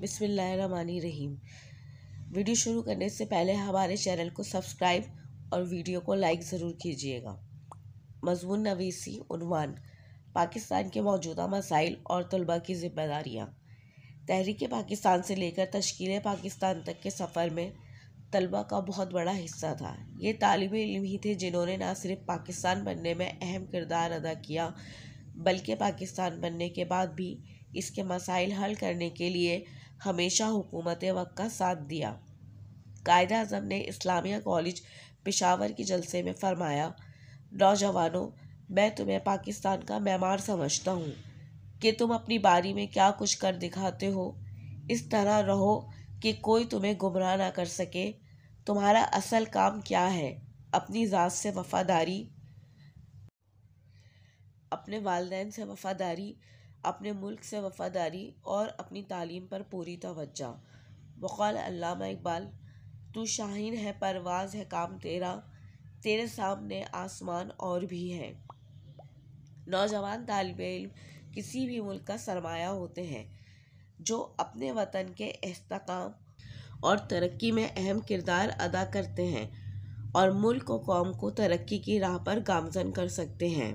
बिसमीम वीडियो शुरू करने से पहले हमारे चैनल को सब्सक्राइब और वीडियो को लाइक ज़रूर कीजिएगा मजमून नवीसी उनवान पाकिस्तान के मौजूदा मसाइल और तलबा की जिम्मेदारियाँ तहरीक पाकिस्तान से लेकर तश्ील पाकिस्तान तक के सफ़र में तलबा का बहुत बड़ा हिस्सा था ये तालब इलम ही थे जिन्होंने ना सिर्फ पाकिस्तान बनने में अहम किरदार अदा किया बल्कि पाकिस्तान बनने के बाद भी इसके मसाइल हल करने के लिए हमेशा हुकूमत वक्त का साथ दिया कायद अजम ने इस्लामिया कॉलेज पिशावर के जलसे में फरमाया नौजवानों मैं तुम्हें पाकिस्तान का मेमार समझता हूँ कि तुम अपनी बारी में क्या कुछ कर दिखाते हो इस तरह रहो कि कोई तुम्हें गुमराह ना कर सके तुम्हारा असल काम क्या है अपनी ज़ात से वफ़ादारी अपने वालदेन से वफ़ादारी अपने मुल्क से वफ़ादारी और अपनी तालीम पर पूरी तोज्जह बक़ौल अल्लामा इकबाल तू शाहीन है परवाज़ है काम तेरा तेरे सामने आसमान और भी हैं नौजवान तालब इम किसी भी मुल्क का सरमाया होते हैं जो अपने वतन के अहतकाम और तरक्की में अहम किरदार अदा करते हैं और मुल्क व कौम को तरक्की की राह पर गामजन कर सकते हैं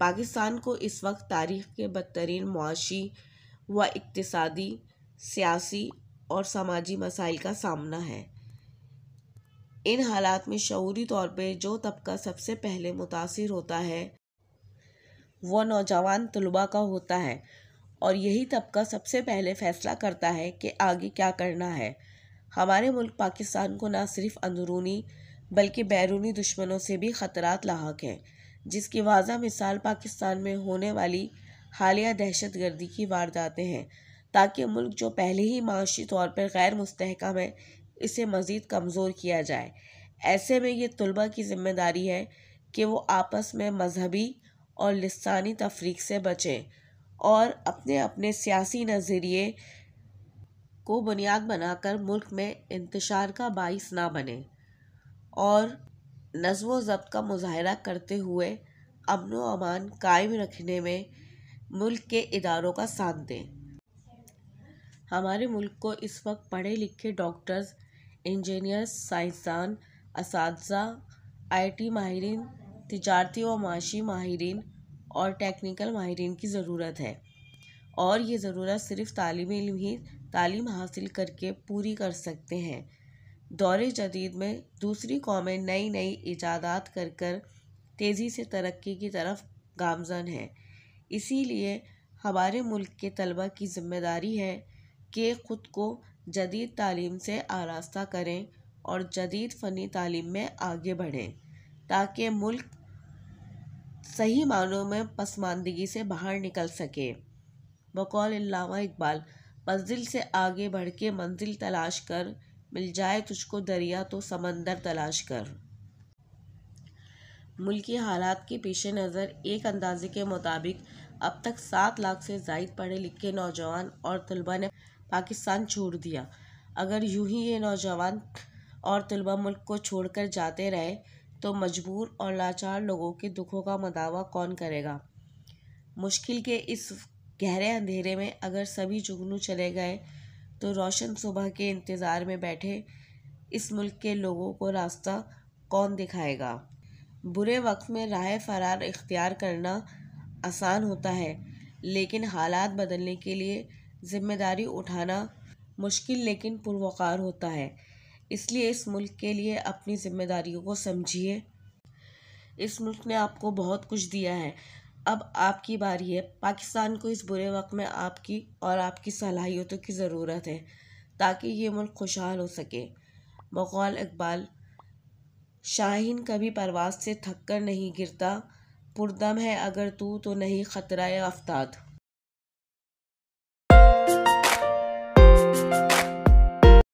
पाकिस्तान को इस वक्त तारीख़ के बदतरीन मुआशी व इकतदी सियासी और समाजी मसाइल का सामना है इन हालात में शौरी तौर पर जो तबका सबसे पहले मुतासर होता है वह नौजवान तलबा का होता है और यही तबका सबसे पहले फ़ैसला करता है कि आगे क्या करना है हमारे मुल्क पाकिस्तान को ना सिर्फ अंदरूनी बल्कि बैरूनी दुश्मनों से भी ख़तरात लाक हैं जिसकी वाजा मिसाल पाकिस्तान में होने वाली हालिया दहशत गर्दी की वारदातें हैं ताकि मुल्क जो पहले ही माशी तौर पर गैर मुस्तकम है इसे मज़ीद कमज़ोर किया जाए ऐसे में ये तलबा की जिम्मेदारी है कि वो आपस में मजहबी और लसानी तफरीक से बचें और अपने अपने सियासी नज़रिए को बुनियाद बनाकर मुल्क में इंतशार का बाइस ना बने और नजमो ज़ब्त का मुजाहरा करते हुए अमन व अमान कायम रखने में मुल्क के इदारों का साथ दें हमारे मुल्क को इस वक्त पढ़े लिखे डॉक्टर्स इंजीनियर्स साइंसदान इस आई टी माहरीन तजारती व माशी माहरीन और टेक्निकल माहरीन की ज़रूरत है और ये ज़रूरत सिर्फ तालीम ही तालीम हासिल करके पूरी कर सकते हैं दौर जदीद में दूसरी कौमें नई नई ईजादात कर कर तेज़ी से तरक्की की तरफ गामजन इसी इसीलिए हमारे मुल्क के तलबा की ज़िम्मेदारी है कि ख़ुद को जदीद तालीम से आरास्ता करें और जदीद फ़नी तालीम में आगे बढ़ें ताकि मुल्क सही मानों में पसमानदगी से बाहर निकल सके बकौल इकबाल मंजिल से आगे बढ़ के मंजिल तलाश कर मिल जाए तुझको दरिया तो समंदर तलाश कर मुल्की हालात के पेश नज़र एक अंदाजे के मुताबिक अब तक सात लाख से जायद पढ़े लिखे नौजवान और तलबा ने पाकिस्तान छोड़ दिया अगर यूं ही ये नौजवान और तलबा मुल्क को छोड़कर जाते रहे तो मजबूर और लाचार लोगों के दुखों का मदावा कौन करेगा मुश्किल के इस गहरे अंधेरे में अगर सभी जुगनू चले गए तो रोशन सुबह के इंतज़ार में बैठे इस मुल्क के लोगों को रास्ता कौन दिखाएगा बुरे वक्त में राह फरार इख्तियार करना आसान होता है लेकिन हालात बदलने के लिए ज़िम्मेदारी उठाना मुश्किल लेकिन पुरवकार होता है इसलिए इस मुल्क के लिए अपनी ज़िम्मेदारियों को समझिए इस मुल्क ने आपको बहुत कुछ दिया है अब आपकी बारी है पाकिस्तान को इस बुरे वक्त में आपकी और आपकी सलाहियतों की ज़रूरत है ताकि ये मुल्क खुशहाल हो सके मकौल इकबाल शाहीन कभी परवाज से थककर नहीं गिरता पुरदम है अगर तू तो नहीं ख़तरा आफ़ताब